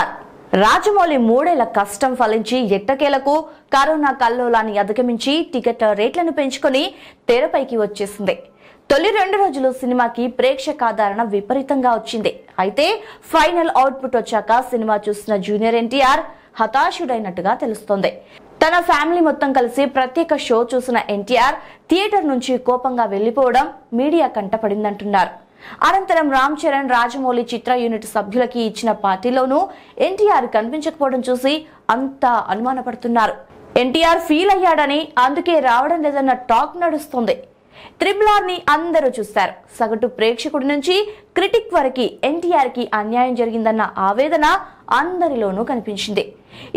are Rajamouli మూడేళ్ల కష్టం ఫలించి ఎట్టకేలకు కరోనా కల్లోలాన్ని అధిగమించి టికెట్ల రేట్లను పెంచుకొని తెరపైకి వచ్చేసింది తొలి రెండు రోజులు సినిమాకి ప్రేక్షక విపరీతంగా వచ్చింది అయితే ఫైనల్ అవుట్పుట్ వచ్చాక సినిమా చూసిన జూనియర్ ఎన్టీఆర్ హతాశుడైనట్టుగా తెలుస్తోంది తన ఫ్యామిలీ మొత్తం కలిసి ప్రత్యేక షో చూసిన ఎన్టీఆర్ థియేటర్ నుంచి కోపంగా వెళ్లిపోవడం మీడియా కంటపడిందంటున్నారు అనంతరం రామ్ చరణ్ రాజమౌళి చిత్ర యూనిట్ సభ్యులకి ఇచ్చిన పార్టీలోనూ ఎన్టీఆర్ కనిపించకపోవడం చూసి అంతా అనుమానపడుతున్నారు ఎన్టీఆర్ ఫీల్ అయ్యాడని అందుకే రావడం లేదన్న టాక్ నడుస్తుంది త్రిబుల్ ఆర్ ని అందరూ చూస్తారు సగటు ప్రేక్షకుడి నుంచి క్రిటిక్ వరకు ఎన్టీఆర్ కి అన్యాయం జరిగిందన్న ఆవేదన అందరిలోనూ కనిపించింది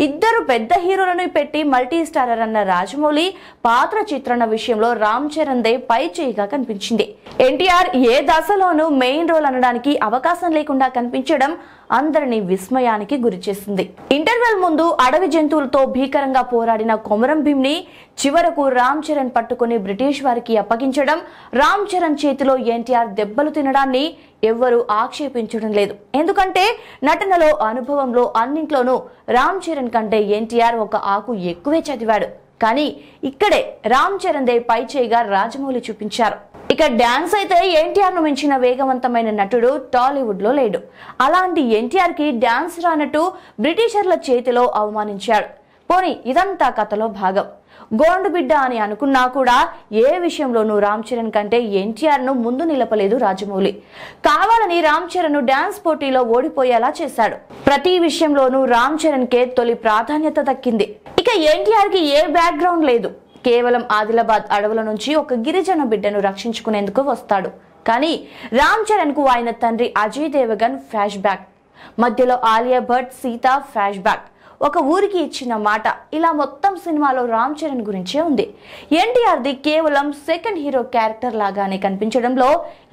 ఇద్దరు పెద్ద హీరోలను పెట్టి మల్టీ స్టారర్ అన్న రాజమౌళి పాత్ర చిత్రణ విషయంలో రామ్ చరణ్ దే పై చేయిగా కనిపించింది ఎన్టీఆర్ ఏ దశలోనూ మెయిన్ రోల్ అనడానికి అవకాశం లేకుండా కనిపించడం అందరినీ విస్మయానికి గురిచేసింది ఇంటర్వెల్ ముందు అడవి జంతువులతో భీకరంగా పోరాడిన కొమరం భీమ్ని చివరకు రామ్ చరణ్ పట్టుకుని బ్రిటిష్ వారికి అప్పగించడం రామ్ చరణ్ చేతిలో ఎన్టీఆర్ దెబ్బలు తినడాన్ని ఎవ్వరూ ఆక్షేపించడం లేదు ఎందుకంటే నటనలో అనుభవంలో అన్నింట్లోనూ రామ్ చరణ్ కంటే ఎన్టీఆర్ ఒక ఆకు ఎక్కువే చదివాడు కానీ ఇక్కడే రామ్ చరణ్ దే పై చేయిగా రాజమౌళి చూపించారు ఇక డాన్స్ అయితే ఎన్టీఆర్ ను మించిన వేగవంతమైన నటుడు టాలీవుడ్ లో లేడు అలాంటి ఎన్టీఆర్ కి డాన్స్ రానట్టు బ్రిటిషర్ల చేతిలో అవమానించాడు పోని ఇదంతా కథలో భాగం గోండు బిడ్డ అని అనుకున్నా కూడా ఏ విషయంలోనూ రామ్ చరణ్ కంటే ఎన్టీఆర్ను ముందు నిలపలేదు రాజమౌళి కావాలని రామ్ చరణ్ డ్యాన్స్ పోటీలో ఓడిపోయేలా చేశాడు ప్రతి విషయంలోనూ రామ్ చరణ్ కే తొలి ప్రాధాన్యత దక్కింది ఇక ఎన్టీఆర్ కి ఏ బ్యాక్గ్రౌండ్ లేదు కేవలం ఆదిలాబాద్ అడవుల నుంచి ఒక గిరిజన బిడ్డను రక్షించుకునేందుకు వస్తాడు కానీ రామ్ చరణ్ కు ఆయన తండ్రి అజయ్ దేవగన్ ఫ్లాష్ బ్యాక్ మధ్యలో ఆలియా భట్ సీత ఫ్లాష్ బ్యాక్ ఒక ఊరికి ఇచ్చిన మాట ఇలా మొత్తం సినిమాలో రామ్ చరణ్ గురించే ఉంది ఎన్టీఆర్ది కేవలం సెకండ్ హీరో క్యారెక్టర్ లాగానే కనిపించడంలో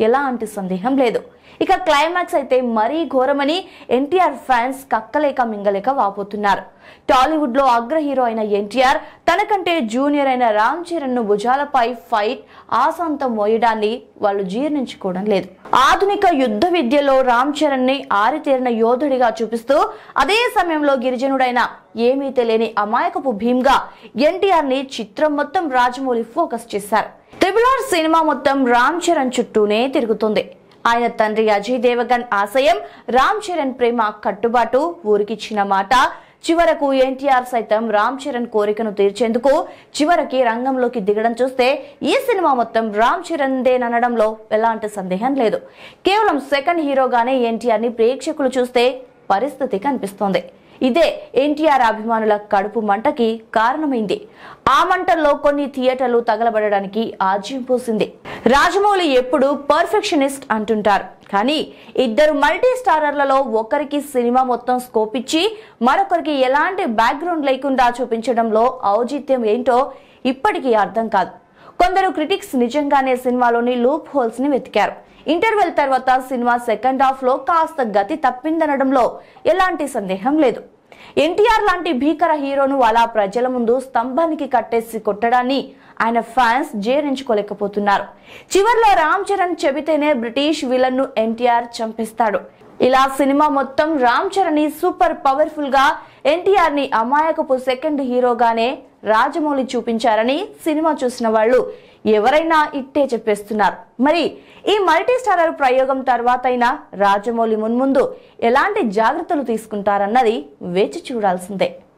ఎలాంటి సందేహం లేదు ఇక క్లైమాక్స్ అయితే మరీ ఘోరమని ఎన్టీఆర్ ఫ్యాన్స్ కక్కలేక మింగలేక వాపోతున్నారు టాలీవుడ్ లో అగ్ర హీరో అయిన ఎన్టీఆర్ తనకంటే జూనియర్ అయిన రామ్ చరణ్ ను భుజాలపై ఫైట్ ఆసంత మోయడాన్ని వాళ్ళు జీర్ణించుకోవడం లేదు ఆధునిక యుద్ధ విద్యలో రామ్ చరణ్ ని ఆరితేరిన యోధుడిగా చూపిస్తూ అదే సమయంలో గిరిజనుడైన ఏమీ తెలియని అమాయకపు భీమ్గా ఎన్టీఆర్ ని చిత్రం మొత్తం రాజమౌళి ఫోకస్ చేశారు త్రిబుల్ సినిమా మొత్తం రామ్ చరణ్ చుట్టూనే తిరుగుతుంది ఆయన తండ్రి అజయ్ దేవగన్ ఆశయం రామ్ చరణ్ ప్రేమ కట్టుబాటు ఊరికిచ్చిన మాట చివరకు ఎన్టీఆర్ సైతం రామ్ చరణ్ కోరికను తీర్చేందుకు చివరికి రంగంలోకి దిగడం చూస్తే ఈ సినిమా మొత్తం రామ్ చరణ్ దేననడంలో ఎలాంటి సందేహం లేదు కేవలం సెకండ్ హీరోగానే ఎన్టీఆర్ని ప్రేక్షకులు చూస్తే పరిస్థితి కనిపిస్తోంది ఇదే ఎన్టీఆర్ అభిమానుల కడుపు మంటకి కారణమైంది ఆ మంటల్లో కొన్ని థియేటర్లు తగలబడడానికి ఆజ్యం పోసింది రాజమౌళి ఎప్పుడు పర్ఫెక్షనిస్ట్ అంటుంటారు కానీ ఇద్దరు మల్టీ స్టారర్లలో ఒకరికి సినిమా మొత్తం స్కోప్ ఇచ్చి మరొకరికి ఎలాంటి బ్యాక్గ్రౌండ్ లేకుండా చూపించడంలో ఔచిత్యం ఏంటో ఇప్పటికీ అర్థం కాదు కొందరు క్రిటిక్స్ నిజంగానే సినిమాలోని లూప్ హోల్స్ ని వెతికారు ఇంటర్వెల్ తర్వాత సినిమా సెకండ్ హాఫ్ లో కాస్త గతి తప్పిందనడంలో ఎలాంటి సందేహం లేదు ఎన్టీఆర్ లాంటి భీకర హీరోను అలా ప్రజల ముందు స్తంభానికి కట్టేసి కొట్టడాన్ని ఆయన ఫ్యాన్స్ జీర్ణించుకోలేకపోతున్నారు చివరిలో రామ్ చరణ్ చెబితేనే బ్రిటిష్ విలన్ ను ఎన్టీఆర్ చంపేస్తాడు ఇలా సినిమా మొత్తం రామ్ చరణ్ సూపర్ పవర్ఫుల్ గా ఎన్టీఆర్ ని అమాయకపు సెకండ్ హీరోగానే రాజమౌళి చూపించారని సినిమా చూసిన వాళ్ళు ఎవరైనా ఇట్టే చెప్పేస్తున్నారు మరి ఈ మల్టీస్టారర్ ప్రయోగం తర్వాతైనా రాజమౌళి మున్ముందు ఎలాంటి జాగ్రత్తలు తీసుకుంటారన్నది వేచి చూడాల్సిందే